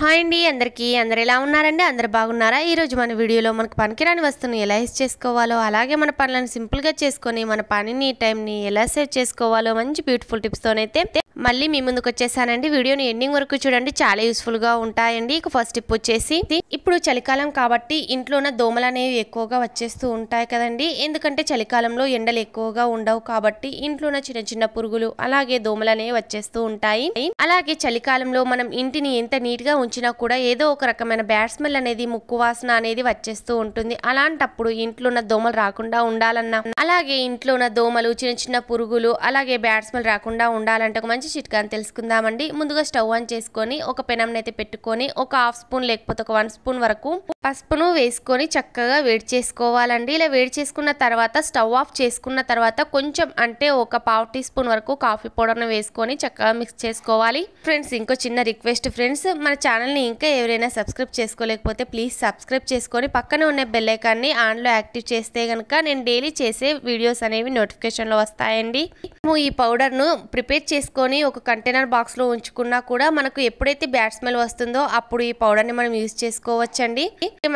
hi అండి అందరికీ అందరు ఎలా ఉన్నారండి అందరు బాగున్నారా ఈరోజు మన వీడియోలో మనకు పనికిరాని వస్తువుని ఎలా యూస్ చేసుకోవాలో అలాగే మన పనులను సింపుల్గా చేసుకొని మన పనిని టైంని ఎలా సేవ్ చేసుకోవాలో మంచి బ్యూటిఫుల్ టిప్స్తోనైతే మళ్ళీ మీ ముందుకు వచ్చేసానండి వీడియోని ఎండింగ్ వరకు చూడండి చాలా యూస్ఫుల్గా ఉంటాయండి ఇక ఫస్ట్ టిప్ వచ్చేసి ఇప్పుడు చలికాలం కాబట్టి ఇంట్లోన దోమలు అనేవి ఎక్కువగా వచ్చేస్తూ ఉంటాయి కదండి ఎందుకంటే చలికాలంలో ఎండలు ఎక్కువగా ఉండవు కాబట్టి ఇంట్లోన చిన్న చిన్న పురుగులు అలాగే దోమలు అనేవి వచ్చేస్తూ ఉంటాయి అలాగే చలికాలంలో మనం ఇంటిని ఎంత నీట్గా ఉంచినా కూడా ఏదో ఒక రకమైన బ్యాడ్ స్మెల్ అనేది ముక్కు వాసన అనేది వచ్చేస్తూ ఉంటుంది అలాంటప్పుడు ఇంట్లో ఉన్న దోమలు రాకుండా ఉండాలన్నా అలాగే ఇంట్లో ఉన్న దోమలు చిన్న చిన్న పురుగులు అలాగే బ్యాడ్ స్మెల్ రాకుండా ఉండాలంటే ఒక మంచి చిట్కాని తెలుసుకుందామండి ముందుగా స్టవ్ ఆన్ చేసుకొని ఒక పెనంని అయితే పెట్టుకొని ఒక హాఫ్ స్పూన్ లేకపోతే ఒక వన్ స్పూన్ వరకు పసుపును వేసుకొని చక్కగా వేడి చేసుకోవాలండి ఇలా వేడి చేసుకున్న తర్వాత స్టవ్ ఆఫ్ చేసుకున్న తర్వాత కొంచెం అంటే ఒక పావు టీ స్పూన్ వరకు కాఫీ పౌడర్ను వేసుకొని చక్కగా మిక్స్ చేసుకోవాలి ఫ్రెండ్స్ ఇంకో చిన్న రిక్వెస్ట్ ఫ్రెండ్స్ మన ఛానల్ ఛానల్ని ఇంకా ఎవరైనా సబ్స్క్రైబ్ చేసుకోలేకపోతే ప్లీజ్ సబ్స్క్రైబ్ చేసుకొని పక్కన ఉన్న బెల్లైకాన్ని ఆన్లో యాక్టివ్ చేస్తే కనుక నేను డైలీ చేసే వీడియోస్ అనేవి నోటిఫికేషన్లో వస్తాయండి మేము ఈ పౌడర్ను ప్రిపేర్ చేసుకొని ఒక కంటైనర్ బాక్స్లో ఉంచుకున్నా కూడా మనకు ఎప్పుడైతే బ్యాడ్ స్మెల్ వస్తుందో అప్పుడు ఈ పౌడర్ని మనం యూజ్ చేసుకోవచ్చండి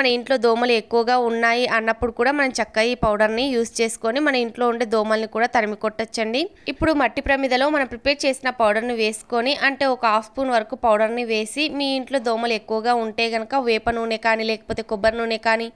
మన ఇంట్లో దోమలు ఎక్కువగా ఉన్నాయి అన్నప్పుడు కూడా మనం చక్కగా ఈ పౌడర్ని యూజ్ చేసుకొని మన ఇంట్లో ఉండే దోమల్ని కూడా తరిమి కొట్టచ్చండి ఇప్పుడు మట్టి ప్రమిదలో మనం ప్రిపేర్ చేసిన పౌడర్ని వేసుకొని అంటే ఒక హాఫ్ స్పూన్ వరకు పౌడర్ని వేసి మీ ఇంట్లో ఇంట్లో దోమలు ఎక్కువగా ఉంటే గనక వేప నూనె కానీ లేకపోతే కొబ్బరి నూనె కానీ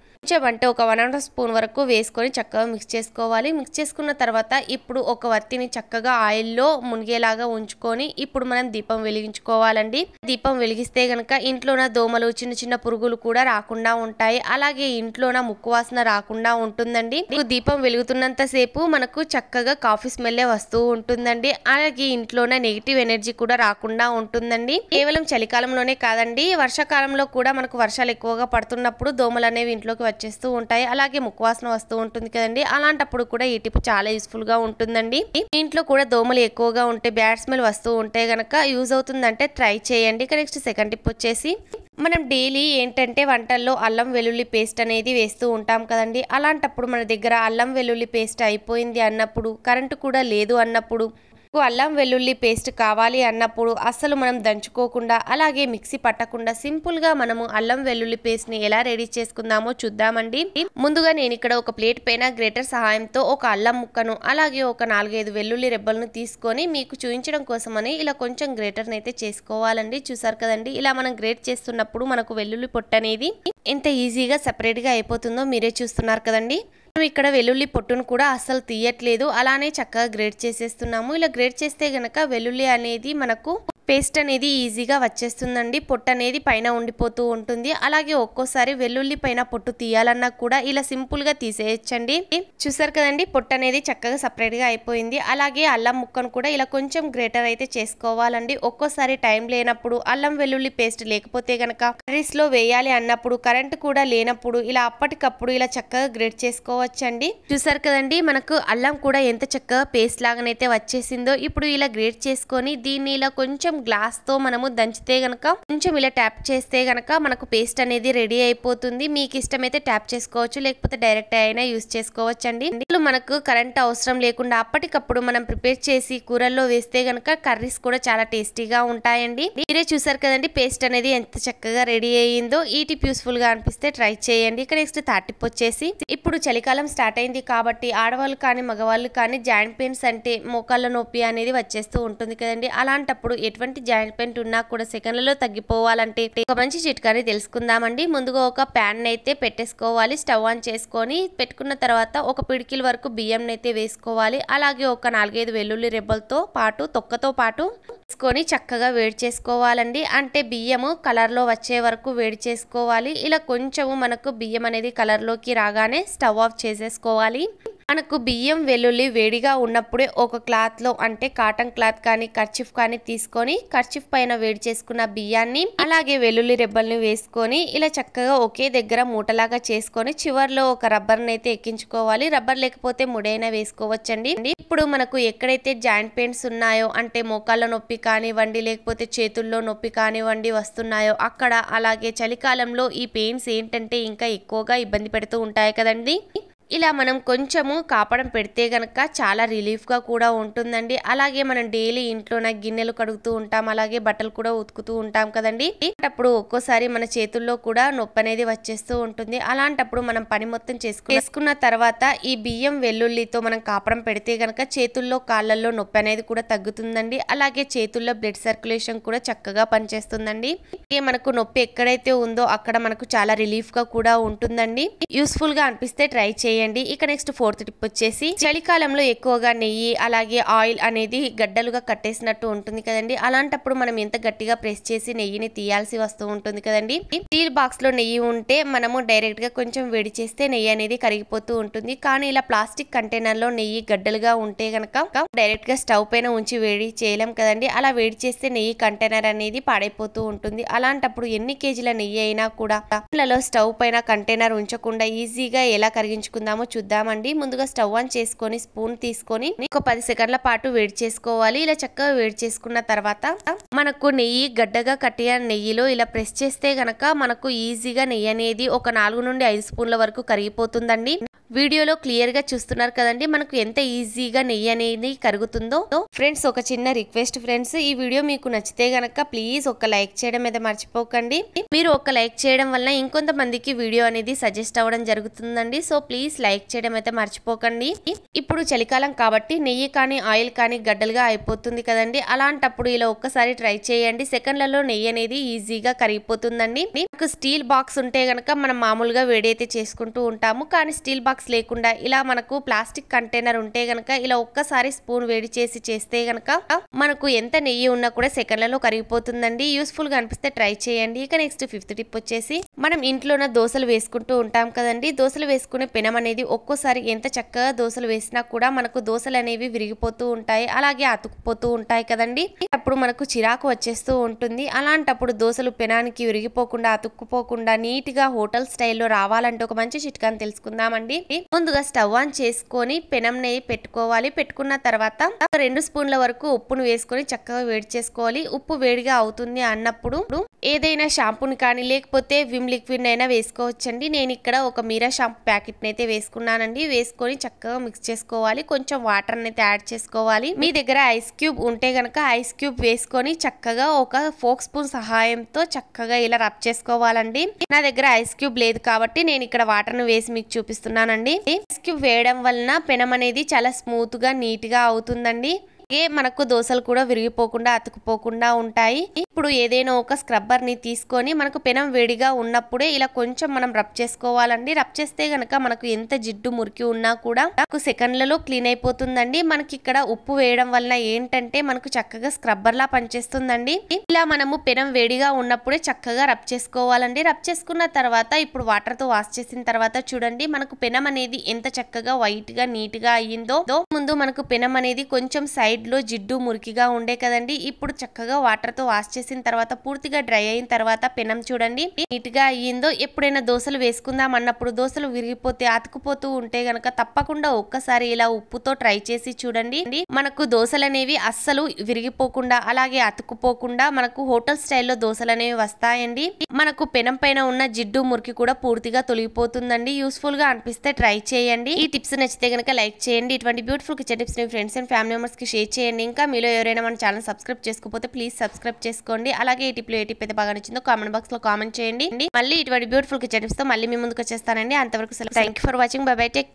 కొంచెం ఒక వన్ అండ్ స్పూన్ వరకు వేసుకొని చక్కగా మిక్స్ చేసుకోవాలి మిక్స్ చేసుకున్న తర్వాత ఇప్పుడు ఒక వత్తిని చక్కగా ఆయిల్లో మునిగేలాగా ఉంచుకొని ఇప్పుడు మనం దీపం వెలిగించుకోవాలండి దీపం వెలిగిస్తే గనక ఇంట్లోన దోమలు చిన్న చిన్న పురుగులు కూడా రాకుండా ఉంటాయి అలాగే ఇంట్లోన ముక్కు వాసన రాకుండా ఉంటుందండి దీపం వెలుగుతున్నంత సేపు మనకు చక్కగా కాఫీ స్మెల్లే వస్తూ ఉంటుందండి అలాగే ఇంట్లోన నెగిటివ్ ఎనర్జీ కూడా రాకుండా ఉంటుందండి కేవలం చలికాలంలోనే కాదండి అండి వర్షాకాలంలో కూడా మనకు వర్షాలు ఎక్కువగా పడుతున్నప్పుడు దోమలు అనేవి ఇంట్లోకి వచ్చేస్తూ ఉంటాయి అలాగే ముక్కువాసన వస్తూ ఉంటుంది కదండి అలాంటప్పుడు కూడా ఈ టిప్ చాలా యూస్ఫుల్గా ఉంటుందండి ఇంట్లో కూడా దోమలు ఎక్కువగా ఉంటే బ్యాడ్ స్మెల్ వస్తూ ఉంటే గనక యూజ్ అవుతుందంటే ట్రై చేయండి నెక్స్ట్ సెకండ్ టిప్ వచ్చేసి మనం డైలీ ఏంటంటే వంటల్లో అల్లం వెల్లుల్లి పేస్ట్ అనేది వేస్తూ ఉంటాం కదండి అలాంటప్పుడు మన దగ్గర అల్లం వెల్లుల్లి పేస్ట్ అయిపోయింది అన్నప్పుడు కరెంటు కూడా లేదు అన్నప్పుడు అల్లం వెల్లుల్లి పేస్ట్ కావాలి అన్నప్పుడు అస్సలు మనం దంచుకోకుండా అలాగే మిక్సీ పట్టకుండా సింపుల్గా మనము అల్లం వెల్లుల్లి పేస్ట్ని ఎలా రెడీ చేసుకుందామో చూద్దామండి ముందుగా నేను ఇక్కడ ఒక ప్లేట్ పైన గ్రేటర్ సహాయంతో ఒక అల్లం ముక్కను అలాగే ఒక నాలుగైదు వెల్లుల్లి రెబ్బలను తీసుకొని మీకు చూపించడం కోసమని ఇలా కొంచెం గ్రేటర్ని అయితే చేసుకోవాలండి చూసారు కదండి ఇలా మనం గ్రేట్ చేస్తున్నప్పుడు మనకు వెల్లుల్లి పొట్టు అనేది ఎంత ఈజీగా సెపరేట్ గా అయిపోతుందో మీరే చూస్తున్నారు కదండి ఇక్కడ వెల్లుల్లి పొట్టును కూడా అస్సలు తీయట్లేదు అలానే చక్కగా గ్రేట్ చేసేస్తున్నాము ఇలా గ్రేట్ చేస్తే గనక వెల్లుల్లి అనేది మనకు పేస్ట్ అనేది ఈజీగా వచ్చేస్తుందండి పొట్టు అనేది పైన ఉండిపోతూ ఉంటుంది అలాగే ఒక్కోసారి వెల్లుల్లి పైన పొట్టు తీయాలన్నా కూడా ఇలా సింపుల్గా తీసేయచ్చండి చూసారు కదండి పొట్టు అనేది చక్కగా సపరేట్గా అయిపోయింది అలాగే అల్లం ముక్కను కూడా ఇలా కొంచెం గ్రేటర్ అయితే చేసుకోవాలండి ఒక్కోసారి టైం లేనప్పుడు అల్లం వెల్లుల్లి పేస్ట్ లేకపోతే కనుక కర్రీస్లో వేయాలి అన్నప్పుడు కరెంట్ కూడా లేనప్పుడు ఇలా అప్పటికప్పుడు ఇలా చక్కగా గ్రేట్ చేసుకోవచ్చండి చూసారు కదండి మనకు అల్లం కూడా ఎంత చక్కగా పేస్ట్ లాగానైతే వచ్చేసిందో ఇప్పుడు ఇలా గ్రేట్ చేసుకొని దీన్ని ఇలా కొంచెం గ్లాస్ తో మనము దంచితే గనక కొంచెం ఇలా ట్యాప్ చేస్తే గనక మనకు పేస్ట్ అనేది రెడీ అయిపోతుంది మీకు ఇష్టమైతే ట్యాప్ చేసుకోవచ్చు లేకపోతే డైరెక్ట్ అయినా యూస్ చేసుకోవచ్చు అండి మనకు కరెంట్ అవసరం లేకుండా అప్పటికప్పుడు మనం ప్రిపేర్ చేసి కూరల్లో వేస్తే గనక కర్రీస్ కూడా చాలా టేస్టీగా ఉంటాయండి మీరే చూసారు కదండి పేస్ట్ అనేది ఎంత చక్కగా రెడీ అయ్యిందో ఈ టిప్ యూస్ఫుల్ గా అనిపిస్తే ట్రై చేయండి ఇక నెక్స్ట్ థర్టీ వచ్చేసి ఇప్పుడు చలికాలం స్టార్ట్ అయింది కాబట్టి ఆడవాళ్ళు కానీ మగవాళ్ళు కానీ జాయింట్ పెయిన్స్ అంటే మోకాళ్ళ నొప్పి అనేది వచ్చేస్తూ ఉంటుంది కదండి అలాంటప్పుడు ఎటువంటి ఎటువంటి జాయింట్ పెయింట్ ఉన్నా కూడా సెకండ్లలో తగ్గిపోవాలంటే ఒక మంచి చిట్కాని తెలుసుకుందామండి ముందుగా ఒక ప్యాన్ అయితే పెట్టేసుకోవాలి స్టవ్ ఆన్ చేసుకొని పెట్టుకున్న తర్వాత ఒక పిడికిల వరకు బియ్యం అయితే వేసుకోవాలి అలాగే ఒక నాలుగైదు వెల్లుల్లి రెబ్బలతో పాటు తొక్కతో పాటు వేసుకొని చక్కగా వేడి చేసుకోవాలండి అంటే బియ్యము కలర్లో వచ్చే వరకు వేడి చేసుకోవాలి ఇలా కొంచెము మనకు బియ్యం అనేది కలర్లోకి రాగానే స్టవ్ ఆఫ్ చేసేసుకోవాలి మనకు బియ్యం వెల్లుల్లి వేడిగా ఉన్నప్పుడే ఒక క్లాత్లో అంటే కాటన్ క్లాత్ కానీ కర్చిఫ్ కానీ తీసుకొని కర్చిఫ్ పైన వేడి చేసుకున్న బియ్యాన్ని అలాగే వెల్లుల్లి రెబ్బల్ని వేసుకొని ఇలా చక్కగా ఒకే దగ్గర మూటలాగా చేసుకొని చివరిలో ఒక రబ్బర్ని అయితే ఎక్కించుకోవాలి రబ్బర్ లేకపోతే ముడైనా వేసుకోవచ్చండి ఇప్పుడు మనకు ఎక్కడైతే జాయింట్ పెయిన్స్ ఉన్నాయో అంటే మోకాళ్ళ నొప్పి కానివ్వండి లేకపోతే చేతుల్లో నొప్పి కానివ్వండి వస్తున్నాయో అక్కడ అలాగే చలికాలంలో ఈ పెయిన్స్ ఏంటంటే ఇంకా ఎక్కువగా ఇబ్బంది పెడుతూ ఉంటాయి కదండి ఇలా మనం కొంచెము కాపడం పెడితే గనక చాలా రిలీఫ్గా కూడా ఉంటుందండి అలాగే మనం డైలీ ఇంట్లోన గిన్నెలు కడుగుతూ ఉంటాం అలాగే బట్టలు కూడా ఉతుకుతూ ఉంటాం కదండి అప్పుడు ఒక్కోసారి మన చేతుల్లో కూడా నొప్పి అనేది వచ్చేస్తూ ఉంటుంది అలాంటప్పుడు మనం పని మొత్తం చేసుకున్న తర్వాత ఈ బియ్యం వెల్లుల్లితో మనం కాపడం పెడితే గనక చేతుల్లో కాళ్ళల్లో నొప్పి అనేది కూడా తగ్గుతుందండి అలాగే చేతుల్లో బ్లడ్ సర్క్యులేషన్ కూడా చక్కగా పనిచేస్తుందండి మనకు నొప్పి ఎక్కడైతే ఉందో అక్కడ మనకు చాలా రిలీఫ్గా కూడా ఉంటుందండి యూస్ఫుల్గా అనిపిస్తే ట్రై చేయండి చేయండి ఇక నెక్స్ట్ ఫోర్త్ టిప్ వచ్చేసి చలికాలంలో ఎక్కువగా నెయ్యి అలాగే ఆయిల్ అనేది గడ్డలుగా కట్టేసినట్టు ఉంటుంది కదండి అలాంటప్పుడు మనం ఎంత గట్టిగా ప్రెస్ చేసి నెయ్యిని తీయాల్సి వస్తూ ఉంటుంది కదండి స్టీల్ బాక్స్ లో నెయ్యి ఉంటే మనము డైరెక్ట్ గా కొంచెం వేడి చేస్తే నెయ్యి అనేది కరిగిపోతూ ఉంటుంది కానీ ఇలా ప్లాస్టిక్ కంటైనర్ లో నెయ్యి గడ్డలుగా ఉంటే గనక డైరెక్ట్ గా స్టవ్ పైన ఉంచి వేడి చేయలేం కదండి అలా వేడి చేస్తే నెయ్యి కంటైనర్ అనేది పాడైపోతూ ఉంటుంది అలాంటప్పుడు ఎన్ని కేజీల నెయ్యి అయినా కూడా స్టవ్ పైన కంటైనర్ ఉంచకుండా ఈజీగా ఎలా కరిగించుకుంది చేసుకుందామో చూద్దామండి ముందుగా స్టవ్ ఆన్ చేసుకొని స్పూన్ తీసుకొని ఒక పది సెకండ్ల పాటు వేడి చేసుకోవాలి ఇలా చక్కగా వేడి చేసుకున్న తర్వాత మనకు నెయ్యి గడ్డగా కట్టిన నెయ్యిలో ఇలా ప్రెస్ చేస్తే గనక మనకు ఈజీగా నెయ్యి అనేది ఒక నాలుగు నుండి ఐదు స్పూన్ల వరకు కరిగిపోతుందండి వీడియోలో గా చూస్తున్నారు కదండి మనకు ఎంత ఈజీగా నెయ్యి అనేది కరుగుతుందో ఫ్రెండ్స్ ఒక చిన్న రిక్వెస్ట్ ఫ్రెండ్స్ ఈ వీడియో మీకు నచ్చితే గనక ప్లీజ్ ఒక లైక్ చేయడం అయితే మర్చిపోకండి మీరు ఒక లైక్ చేయడం వల్ల ఇంకొంతమందికి వీడియో అనేది సజెస్ట్ అవ్వడం జరుగుతుందండి సో ప్లీజ్ లైక్ చేయడం అయితే మర్చిపోకండి ఇప్పుడు చలికాలం కాబట్టి నెయ్యి కానీ ఆయిల్ కానీ గడ్డలుగా అయిపోతుంది కదండి అలాంటప్పుడు ఇలా ఒక్కసారి ట్రై చేయండి సెకండ్లలో నెయ్యి అనేది ఈజీగా కరిగిపోతుందండి స్టీల్ బాక్స్ ఉంటే గనక మనం మామూలుగా వేడి అయితే చేసుకుంటూ ఉంటాము కానీ స్టీల్ బాక్స్ బాక్స్ లేకుండా ఇలా మనకు ప్లాస్టిక్ కంటైనర్ ఉంటే గనక ఇలా ఒక్కసారి స్పూన్ వేడి చేసి చేస్తే గనక మనకు ఎంత నెయ్యి ఉన్నా కూడా సెకండ్లలో కరిగిపోతుందండి యూస్ఫుల్ గా అనిపిస్తే ట్రై చేయండి ఇక నెక్స్ట్ ఫిఫ్త్ టిప్ వచ్చేసి మనం ఇంట్లోన దోశలు వేసుకుంటూ ఉంటాం కదండి దోశలు వేసుకునే పెనం అనేది ఒక్కోసారి ఎంత చక్కగా దోశలు వేసినా కూడా మనకు దోశలు అనేవి విరిగిపోతూ ఉంటాయి అలాగే అతుకుపోతూ ఉంటాయి కదండి అప్పుడు మనకు చిరాకు వచ్చేస్తూ ఉంటుంది అలాంటప్పుడు దోశలు పెనానికి విరిగిపోకుండా అతుక్కుపోకుండా నీట్ గా హోటల్ స్టైల్లో రావాలంటే ఒక మంచి చిట్కాని తెలుసుకుందామండి ముందుగా స్టవ్ ఆన్ చేసుకొని పెనం నెయ్యి పెట్టుకోవాలి పెట్టుకున్న తర్వాత రెండు స్పూన్ల వరకు ఉప్పును వేసుకొని చక్కగా వేడి చేసుకోవాలి ఉప్పు వేడిగా అవుతుంది అన్నప్పుడు ఏదైనా షాంపూని కానీ లేకపోతే విమ్ లిక్విడ్ అయినా వేసుకోవచ్చండి నేను ఇక్కడ ఒక మీరా షాంపూ ప్యాకెట్ నైతే వేసుకున్నానండి వేసుకొని చక్కగా మిక్స్ చేసుకోవాలి కొంచెం వాటర్ అయితే యాడ్ చేసుకోవాలి మీ దగ్గర ఐస్ క్యూబ్ ఉంటే గనక ఐస్ క్యూబ్ వేసుకొని చక్కగా ఒక ఫోక్ స్పూన్ సహాయంతో చక్కగా ఇలా రబ్ చేసుకోవాలండి నా దగ్గర ఐస్ క్యూబ్ లేదు కాబట్టి నేను ఇక్కడ వాటర్ను వేసి మీకు చూపిస్తున్నాను వేసుకోండి వేయడం వలన పెనం అనేది చాలా స్మూత్ గా నీట్ గా అవుతుందండి అలాగే మనకు దోశలు కూడా విరిగిపోకుండా అతుకుపోకుండా ఉంటాయి ఇప్పుడు ఏదైనా ఒక స్క్రబ్బర్ ని తీసుకొని మనకు పెనం వేడిగా ఉన్నప్పుడే ఇలా కొంచెం మనం రబ్ చేసుకోవాలండి రబ్ చేస్తే గనక మనకు ఎంత జిడ్డు మురికి ఉన్నా కూడా మనకు సెకండ్లలో క్లీన్ అయిపోతుందండి మనకి ఇక్కడ ఉప్పు వేయడం వల్ల ఏంటంటే మనకు చక్కగా స్క్రబ్బర్ లా పనిచేస్తుందండి ఇలా మనము పెనం వేడిగా ఉన్నప్పుడే చక్కగా రబ్ చేసుకోవాలండి రబ్ చేసుకున్న తర్వాత ఇప్పుడు వాటర్ తో వాష్ చేసిన తర్వాత చూడండి మనకు పెనం అనేది ఎంత చక్కగా వైట్ గా నీట్ గా అయ్యిందో ముందు మనకు పెనం అనేది కొంచెం సైడ్ సైడ్లో జిడ్డు మురికిగా ఉండే కదండి ఇప్పుడు చక్కగా వాటర్తో వాష్ చేసిన తర్వాత పూర్తిగా డ్రై అయిన తర్వాత పెనం చూడండి నీట్గా అయ్యిందో ఎప్పుడైనా దోశలు వేసుకుందాం అన్నప్పుడు దోశలు విరిగిపోతే అతుకుపోతూ ఉంటే గనక తప్పకుండా ఒక్కసారి ఇలా ఉప్పుతో ట్రై చేసి చూడండి మనకు దోశలు అనేవి అస్సలు విరిగిపోకుండా అలాగే అతుకుపోకుండా మనకు హోటల్ స్టైల్లో దోశలు అనేవి వస్తాయండి మనకు పెనం పైన ఉన్న జిడ్డు మురికి కూడా పూర్తిగా తొలగిపోతుందండి యూస్ఫుల్ గా అనిపిస్తే ట్రై చేయండి ఈ టిప్స్ నచ్చితే గనక లైక్ చేయండి ఇటువంటి బ్యూటిఫుల్ కిచెన్ టిప్స్ మీ ఫ్రెండ్స్ అండ్ ఫ్యామిలీ మెంబర్స్ కి షేర్ చేయండి ఇంకా మీలో ఎవరైనా మన ఛానల్ సబ్స్క్రైబ్ చేసుకోకపోతే ప్లీజ్ సబ్స్క్రైబ్ చేసుకోండి అలాగే ఈ టిప్లో ఏ టిప్ అయితే బాగా నచ్చిందో కామెంట్ బాక్స్ లో కామెంట్ చేయండి మళ్ళీ ఇటువంటి బ్యూటిఫుల్ కిచెన్ టిప్స్ తో మళ్ళీ మీ ముందుకు వచ్చేస్తానండి అంతవరకు సెలవు thank for watching bye bye tech